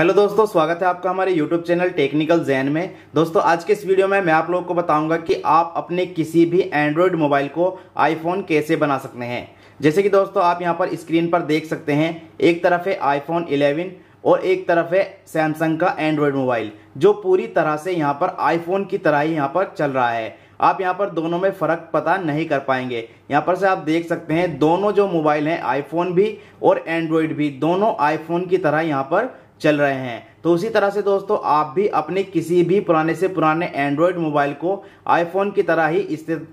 hello दोस्तों स्वागत है आपका हमारे यूट्यूब चैनल टेक्निकल जैन में दोस्तों आज के इस वीडियो में मैं आप लोगों को बताऊंगा कि आप अपने किसी भी एंड्रॉयड मोबाइल को आईफोन कैसे बना सकते हैं जैसे कि दोस्तों आप यहां पर स्क्रीन पर देख सकते हैं एक तरफ है आईफोन 11 और एक तरफ है सैमसंग का एंड्रॉयड मोबाइल जो पूरी तरह से यहाँ पर आईफोन की तरह ही यहाँ पर चल रहा है आप यहाँ पर दोनों में फ़र्क पता नहीं कर पाएंगे यहाँ पर से आप देख सकते हैं दोनों जो मोबाइल हैं आईफोन भी और एंड्रॉयड भी दोनों आईफोन की तरह यहाँ पर चल रहे हैं तो उसी तरह से दोस्तों आप भी अपने किसी भी पुराने से पुराने एंड्रॉयड मोबाइल को आईफोन की तरह ही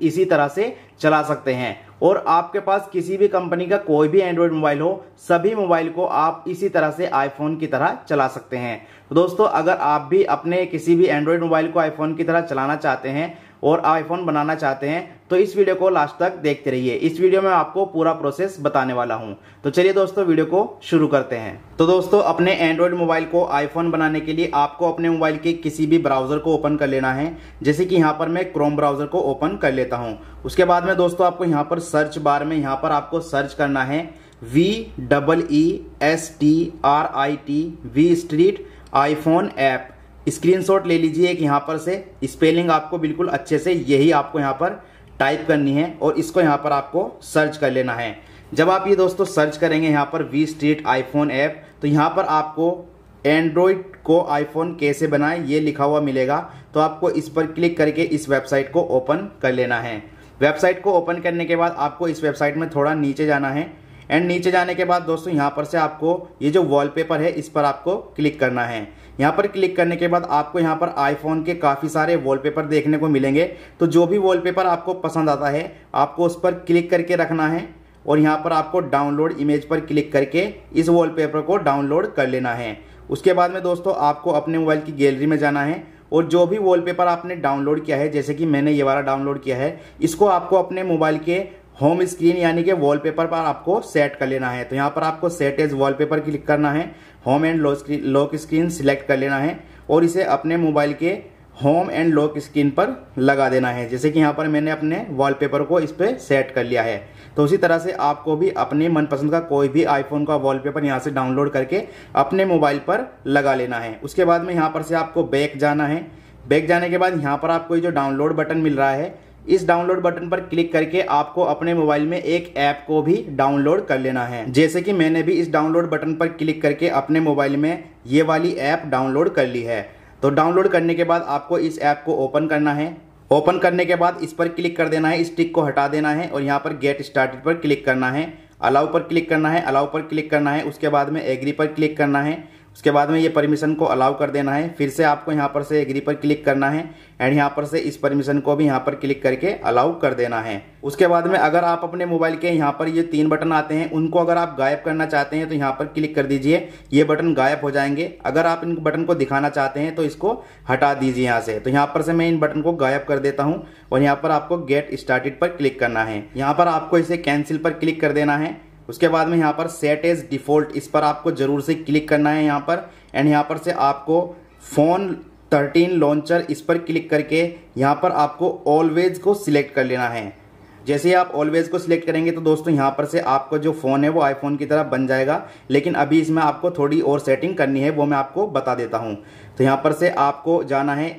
इसी तरह से चला सकते हैं और आपके पास किसी भी कंपनी का कोई भी एंड्रॉयड मोबाइल हो सभी मोबाइल को आप इसी तरह से आईफोन की तरह चला सकते हैं तो दोस्तों अगर आप भी अपने किसी भी एंड्रॉयड मोबाइल को आईफोन की तरह चलाना चाहते हैं और आईफोन बनाना चाहते हैं तो इस वीडियो को लास्ट तक देखते रहिए इस वीडियो में आपको पूरा प्रोसेस बताने वाला हूं तो चलिए दोस्तों वीडियो को शुरू करते हैं तो दोस्तों अपने एंड्रॉयड मोबाइल को आईफोन बनाने के लिए आपको अपने मोबाइल के किसी भी ब्राउजर को ओपन कर लेना है जैसे कि यहाँ पर मैं क्रोम ब्राउजर को ओपन कर लेता हूँ उसके बाद में दोस्तों आपको यहाँ पर सर्च बार में यहाँ पर आपको सर्च करना है V double E S T R I T V street iPhone app screenshot ले लीजिए एक यहाँ पर से स्पेलिंग आपको बिल्कुल अच्छे से यही आपको यहाँ पर टाइप करनी है और इसको यहाँ पर आपको सर्च कर लेना है जब आप ये दोस्तों सर्च करेंगे यहाँ पर वी स्ट्रीट आईफोन ऐप तो यहाँ पर आपको एंड्रॉयड को आईफोन कैसे बनाएं ये लिखा हुआ मिलेगा तो आपको इस पर क्लिक करके इस वेबसाइट को ओपन कर लेना है वेबसाइट को ओपन करने के बाद आपको इस वेबसाइट में थोड़ा नीचे जाना है एंड नीचे जाने के बाद दोस्तों यहाँ पर से आपको ये जो वॉलपेपर है इस पर आपको क्लिक करना है यहाँ पर क्लिक करने के बाद आपको यहाँ पर आईफोन के काफ़ी सारे वॉलपेपर देखने को मिलेंगे तो जो भी वॉलपेपर आपको पसंद आता है आपको उस पर क्लिक करके रखना है और यहाँ पर आपको डाउनलोड इमेज पर क्लिक करके इस वॉलपेपर को डाउनलोड कर लेना है उसके बाद में दोस्तों आपको अपने मोबाइल की गैलरी में जाना है और जो भी वॉलपेपर आपने डाउनलोड किया है जैसे कि मैंने ये वाला डाउनलोड किया है इसको आपको अपने मोबाइल के होम स्क्रीन यानी कि वॉलपेपर पर आपको सेट कर लेना है तो यहाँ पर आपको सेट एज वॉलपेपर क्लिक करना है home and lock screen select कर लेना है और इसे अपने मोबाइल के होम एंड लॉक स्क्रीन पर लगा देना है जैसे कि यहाँ पर मैंने अपने वॉलपेपर को इस पर सेट कर लिया है तो उसी तरह से आपको भी अपने मनपसंद का कोई भी आईफोन का वॉलपेपर यहाँ से डाउनलोड करके अपने मोबाइल पर लगा लेना है उसके बाद में यहाँ पर से आपको बैक जाना है बैक जाने के बाद यहाँ पर आपको जो डाउनलोड बटन मिल रहा है इस डाउनलोड बटन पर क्लिक करके आपको अपने मोबाइल में एक ऐप को भी डाउनलोड कर लेना है जैसे कि मैंने भी इस डाउनलोड बटन पर क्लिक करके अपने मोबाइल में ये वाली ऐप डाउनलोड कर ली है तो डाउनलोड करने के बाद आपको इस ऐप को ओपन करना है ओपन करने के बाद इस पर क्लिक कर देना है इस टिक को हटा देना है और यहाँ पर गेट स्टार्टेड पर क्लिक करना है अलाउ पर क्लिक करना है अलाउ पर क्लिक करना है उसके बाद में एग्री पर क्लिक करना है उसके बाद में ये परमिशन को अलाउ कर देना है फिर से आपको यहाँ पर से एग्री पर क्लिक करना है एंड यहाँ पर से इस परमिशन को भी यहाँ पर क्लिक करके अलाउ कर देना है उसके बाद में अगर आप अपने मोबाइल के यहाँ पर ये तीन बटन आते हैं उनको अगर आप गायब करना चाहते हैं तो यहाँ पर क्लिक कर दीजिए ये बटन गायब हो जाएंगे अगर आप इन बटन को दिखाना चाहते हैं तो इसको हटा दीजिए यहाँ से तो यहाँ पर से मैं इन बटन को गायब कर देता हूँ और यहाँ पर आपको गेट स्टार्टेड पर क्लिक करना है यहाँ पर आपको इसे कैंसिल पर क्लिक कर देना है उसके बाद में यहाँ पर सेट एज डिफ़ॉल्ट इस पर आपको ज़रूर से क्लिक करना है यहाँ पर एंड यहाँ पर से आपको फ़ोन थर्टीन लॉन्चर इस पर क्लिक करके यहाँ पर आपको ऑलवेज को सिलेक्ट कर लेना है जैसे ही आप ऑलवेज को सिलेक्ट करेंगे तो दोस्तों यहाँ पर से आपका जो फ़ोन है वो आईफोन की तरह बन जाएगा लेकिन अभी इसमें आपको थोड़ी और सेटिंग करनी है वो मैं आपको बता देता हूँ तो यहाँ पर से आपको जाना है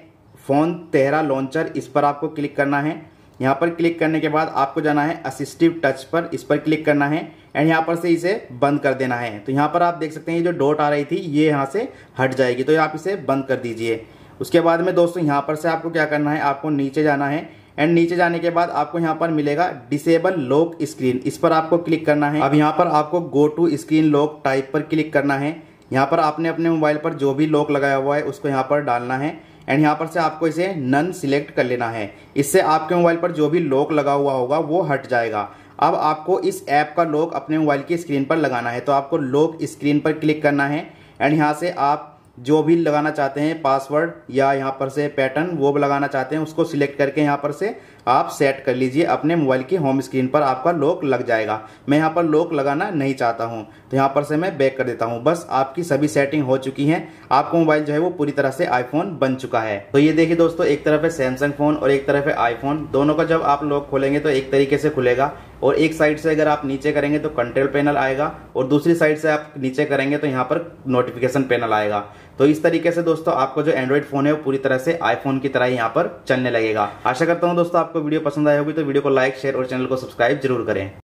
फ़ोन तेरह लॉन्चर इस पर आपको क्लिक करना है यहाँ पर क्लिक करने के बाद आपको जाना है असिस्टिव टच पर इस पर क्लिक करना है एंड यहाँ पर से इसे बंद कर देना है तो यहाँ पर आप देख सकते हैं ये जो डॉट आ रही थी ये यहाँ से हट जाएगी तो आप इसे बंद कर दीजिए उसके बाद में दोस्तों यहाँ पर से आपको क्या करना है आपको नीचे जाना है एंड नीचे जाने के बाद आपको यहाँ पर मिलेगा डिसेबल लॉक स्क्रीन इस पर आपको क्लिक करना है अब यहाँ पर आपको go to screen lock type पर क्लिक करना है यहाँ पर आपने अपने मोबाइल पर जो भी लॉक लगाया हुआ है उसको यहाँ पर डालना है एंड यहाँ पर से आपको इसे नन सिलेक्ट कर लेना है इससे आपके मोबाइल पर जो भी लॉक लगा हुआ होगा वो हट जाएगा अब आपको इस ऐप का लॉक अपने मोबाइल की स्क्रीन पर लगाना है तो आपको लॉक स्क्रीन पर क्लिक करना है एंड यहाँ से आप जो भी लगाना चाहते हैं पासवर्ड या यहाँ पर से पैटर्न वो भी लगाना चाहते हैं उसको सिलेक्ट करके यहाँ पर से आप सेट कर लीजिए अपने मोबाइल की होम स्क्रीन पर आपका लॉक लग जाएगा मैं यहाँ पर लॉक लगाना नहीं चाहता हूँ तो यहाँ पर से मैं बैक कर देता हूँ बस आपकी सभी सेटिंग हो चुकी हैं आपका मोबाइल जो है वो पूरी तरह से आईफोन बन चुका है तो ये देखिए दोस्तों एक तरफ है सैमसंग फोन और एक तरफ है आईफोन दोनों का जब आप लॉक खोलेंगे तो एक तरीके से खुलेगा और एक साइड से अगर आप नीचे करेंगे तो कंट्रोल पैनल आएगा और दूसरी साइड से आप नीचे करेंगे तो यहाँ पर नोटिफिकेशन पैनल आएगा तो इस तरीके से दोस्तों आपको जो एंड्रॉइड फोन है वो पूरी तरह से आईफोन की तरह यहाँ पर चलने लगेगा आशा करता हूँ दोस्तों आपको वीडियो पसंद आए होगी तो वीडियो को लाइक शेयर और चैनल को सब्सक्राइब जरूर करें